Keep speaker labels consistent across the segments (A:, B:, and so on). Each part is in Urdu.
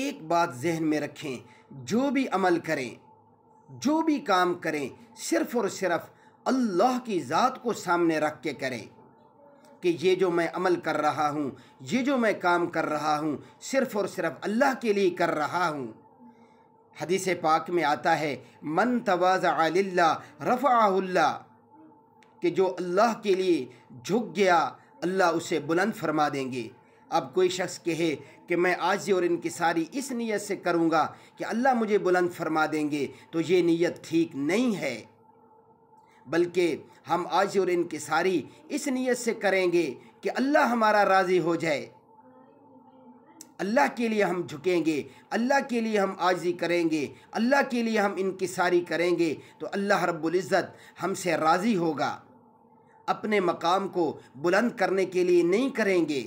A: ایک بات ذہن میں رکھیں جو بھی عمل کریں جو بھی کام کریں صرف اور صرف اللہ کی ذات کو سامنے رکھ کے کریں کہ یہ جو میں عمل کر رہا ہوں یہ جو میں کام کر رہا ہوں صرف اور صرف اللہ کے لیے کر رہا ہوں حدیث پاک میں آتا ہے من تواز اللہ رفع اللہ کہ جو اللہ کے لیے جھک گیا اللہ اسے بلند فرما دیں گے اب کوئی شخص کہے کہ میں آج اور انکساری اس نیت سے کروں گا کہ اللہ مجھے بلند فرما دیں گے تو یہ نیت ٹھیک نہیں ہے بلکہ ہم آج اور انکساری اس نیت سے کریں گے کہ اللہ ہمارا راضی ہو جائے اللہ کے لیے ہم جھکیں گے اللہ کے لیے ہم آرضی کریں گے اللہ کے لیے ہم انکساری کریں گے تو اللہ رب العزت ہم سے راضی ہوگا اپنے مقام کو بلند کرنے کے لیے نہیں کریں گے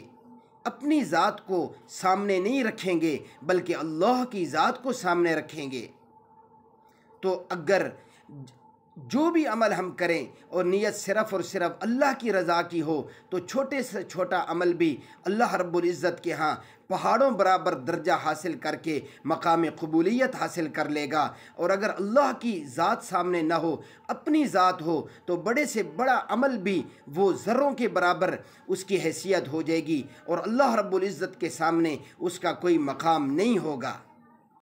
A: اپنی ذات کو سامنے نہیں رکھیں گے بلکہ اللہ کی ذات کو سامنے رکھیں گے تو اگر جو بھی عمل ہم کریں اور نیت صرف اور صرف اللہ کی رضا کی ہو تو چھوٹے سے چھوٹا عمل بھی اللہ رب العزت کے ہاں پہاڑوں برابر درجہ حاصل کر کے مقام قبولیت حاصل کر لے گا اور اگر اللہ کی ذات سامنے نہ ہو اپنی ذات ہو تو بڑے سے بڑا عمل بھی وہ ذروں کے برابر اس کی حیثیت ہو جائے گی اور اللہ رب العزت کے سامنے اس کا کوئی مقام نہیں ہوگا